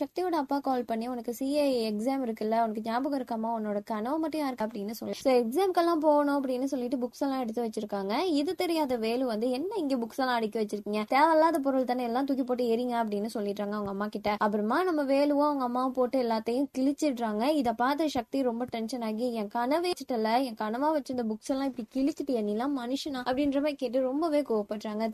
சக்தியோட அப்பா கால் பண்ணி உனக்கு சிஏ எக்ஸாம் இருக்குல்ல உனக்கு ஞாபகம் இருக்காமா உன்னோட கனவு மட்டும் யாருக்கு அப்படின்னு சொல்லி ஸோ எக்ஸாம்க்கெல்லாம் போகணும் அப்படின்னு சொல்லிட்டு புக்ஸ் எல்லாம் எடுத்து வச்சிருக்காங்க இது தெரியாத வேலு வந்து என்ன இங்க புக்ஸ் எல்லாம் அடிக்க வச்சிருக்கீங்க தேவையில்லாத பொருள் தானே எல்லாம் தூக்கி போட்டு எரிங்க அப்படின்னு சொல்லிடுறாங்க அவங்க அம்மா கிட்ட அப்புறமா நம்ம வேலுவும் அவங்க அம்மாவும் போட்டு எல்லாத்தையும் கிழிச்சிடுறாங்க இதை பார்த்த சக்தி ரொம்ப டென்ஷன் ஆகி என் கனவை வச்சுட்டல என் கனவா வச்சிருந்த புக்ஸ் எல்லாம் இப்படி கிழிச்சிட்டு என்னெல்லாம் மனுஷனா அப்படின்ற மாதிரி கேட்டு ரொம்பவே கோவப்படுறாங்க